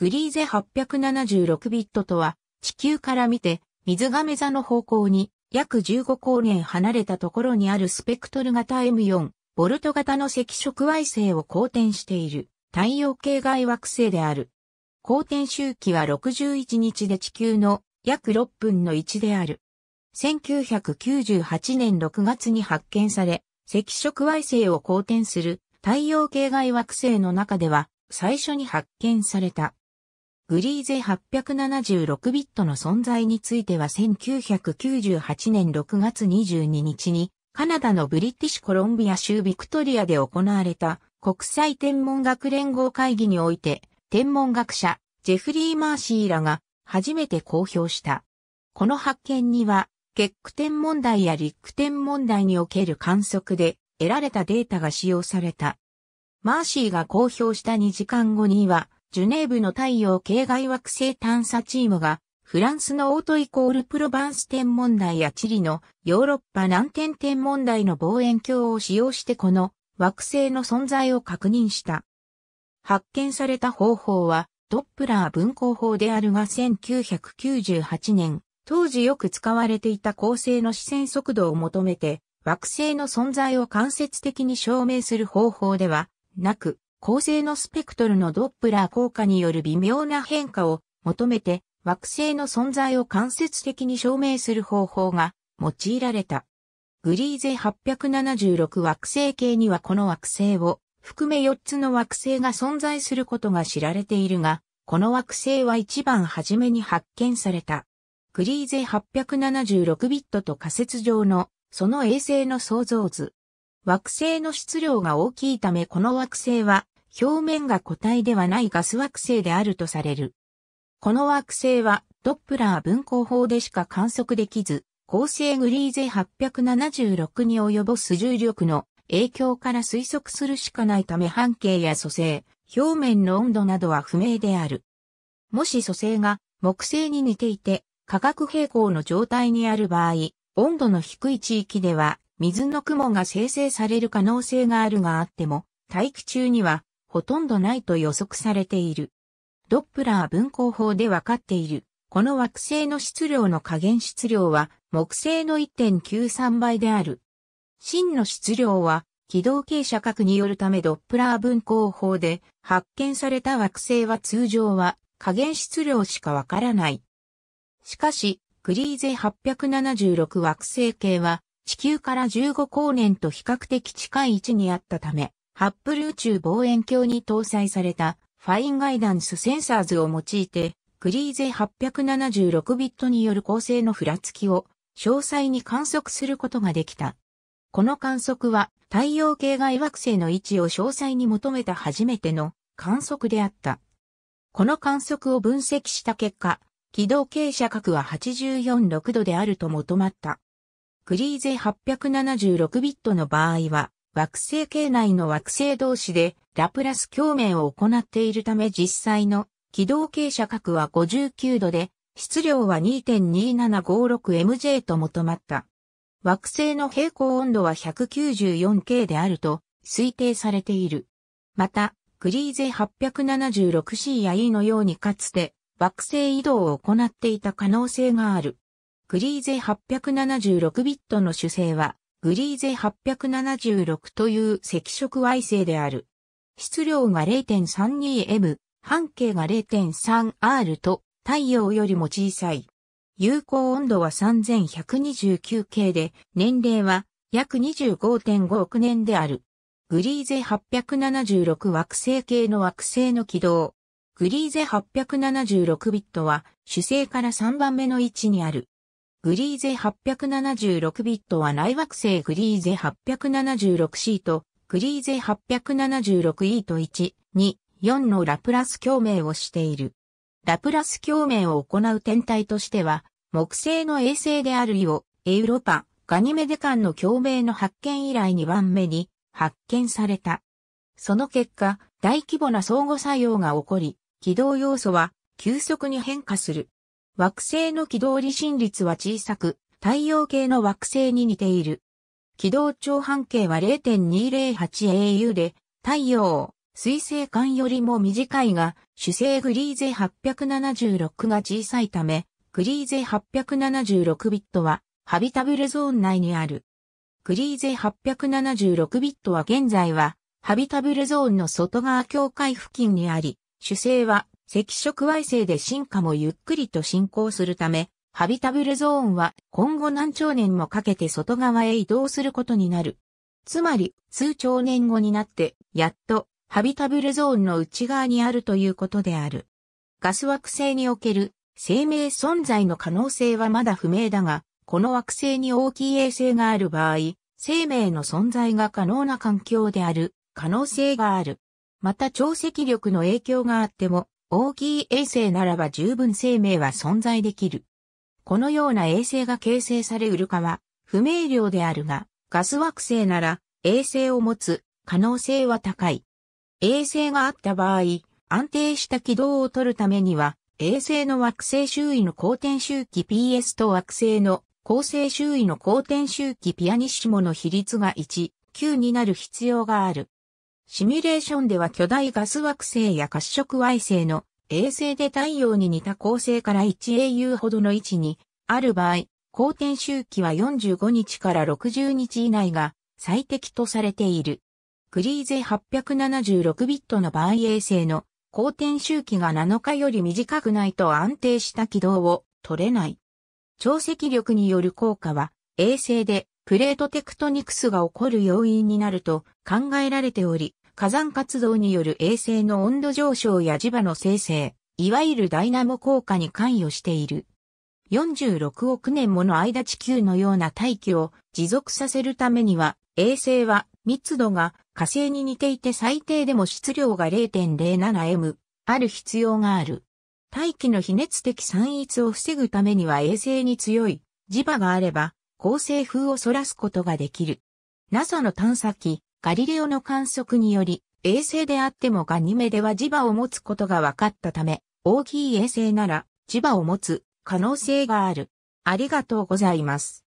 グリーゼ876ビットとは、地球から見て、水亀座の方向に約15光年離れたところにあるスペクトル型 M4、ボルト型の赤色矮星を公転している太陽系外惑星である。公転周期は61日で地球の約6分の1である。1998年6月に発見され、赤色矮星を公転する太陽系外惑星の中では最初に発見された。グリーゼ876ビットの存在については1998年6月22日にカナダのブリティッシュコロンビア州ビクトリアで行われた国際天文学連合会議において天文学者ジェフリー・マーシーらが初めて公表した。この発見には結句天問題や陸天問題における観測で得られたデータが使用された。マーシーが公表した2時間後には、ジュネーブの太陽系外惑星探査チームが、フランスのオートイコールプロバンス天文台やチリのヨーロッパ南天天文台の望遠鏡を使用してこの惑星の存在を確認した。発見された方法はドップラー分光法であるが1998年、当時よく使われていた恒星の視線速度を求めて惑星の存在を間接的に証明する方法ではなく、恒星のスペクトルのドップラー効果による微妙な変化を求めて惑星の存在を間接的に証明する方法が用いられた。グリーゼ876惑星系にはこの惑星を含め4つの惑星が存在することが知られているが、この惑星は一番初めに発見された。グリーゼ876ビットと仮説上のその衛星の創造図。惑星の質量が大きいためこの惑星は表面が固体ではないガス惑星であるとされる。この惑星はドップラー分光法でしか観測できず、恒星グリーゼ876に及ぼす重力の影響から推測するしかないため半径や組成、表面の温度などは不明である。もし組成が木星に似ていて、化学平衡の状態にある場合、温度の低い地域では水の雲が生成される可能性があるがあっても、大気中にはほとんどないと予測されている。ドップラー分光法で分かっている。この惑星の質量の加減質量は木星の1.93倍である。真の質量は軌道傾斜角によるためドップラー分光法で発見された惑星は通常は加減質量しかわからない。しかし、グリーゼ876惑星系は地球から15光年と比較的近い位置にあったため、ハッブル宇宙望遠鏡に搭載されたファインガイダンスセンサーズを用いて、グリーゼ876ビットによる構成のふらつきを詳細に観測することができた。この観測は太陽系外惑星の位置を詳細に求めた初めての観測であった。この観測を分析した結果、軌道傾斜角は846度であると求まった。グリーゼ876ビットの場合は、惑星系内の惑星同士でラプラス共鳴を行っているため実際の軌道傾斜角は59度で、質量は 2.2756MJ と求まった。惑星の平行温度は 194K であると推定されている。また、グリーゼ 876C や E のようにかつて惑星移動を行っていた可能性がある。グリーゼ 876bit の主星はグリーゼ876という赤色矮星である。質量が 0.32M、半径が 0.3R と太陽よりも小さい。有効温度は3129系で、年齢は約25.5億年である。グリーゼ876惑星系の惑星の軌道。グリーゼ876ビットは主星から3番目の位置にある。グリーゼ876ビットは内惑星グリーゼ 876C とグリーゼ 876E と1、2、4のラプラス共鳴をしている。ラプラス共鳴を行う天体としては、木星の衛星であるイオ、エウロパ、ガニメデ間の共鳴の発見以来2番目に発見された。その結果、大規模な相互作用が起こり、軌道要素は急速に変化する。惑星の軌道離心率は小さく、太陽系の惑星に似ている。軌道長半径は 0.208au で、太陽、水星間よりも短いが、主星グリーゼ876が小さいため、グリーゼ876ビットは、ハビタブルゾーン内にある。グリーゼ876ビットは現在は、ハビタブルゾーンの外側境界付近にあり、主星は赤色矮星で進化もゆっくりと進行するため、ハビタブルゾーンは今後何兆年もかけて外側へ移動することになる。つまり、数兆年後になって、やっと、ハビタブルゾーンの内側にあるということである。ガス惑星における生命存在の可能性はまだ不明だが、この惑星に大きい衛星がある場合、生命の存在が可能な環境である可能性がある。また潮汐力の影響があっても、大きい衛星ならば十分生命は存在できる。このような衛星が形成されうるかは不明瞭であるが、ガス惑星なら衛星を持つ可能性は高い。衛星があった場合、安定した軌道を取るためには、衛星の惑星周囲の公転周期 PS と惑星の構星周囲の公転周期ピアニッシモの比率が1、9になる必要がある。シミュレーションでは巨大ガス惑星や褐色矮星の衛星で太陽に似た恒星から 1au ほどの位置にある場合、公転周期は45日から60日以内が最適とされている。クリーゼ876ビットの場合衛星の公転周期が7日より短くないと安定した軌道を取れない。潮積力による効果は衛星でプレートテクトニクスが起こる要因になると考えられており、火山活動による衛星の温度上昇や磁場の生成、いわゆるダイナモ効果に関与している。46億年もの間地球のような大気を持続させるためには、衛星は密度が火星に似ていて最低でも質量が 0.07m ある必要がある。大気の非熱的散逸を防ぐためには衛星に強い磁場があれば恒星風を逸らすことができる。NASA の探査機、ガリレオの観測により、衛星であってもガニメでは磁場を持つことが分かったため、大きい衛星なら磁場を持つ可能性がある。ありがとうございます。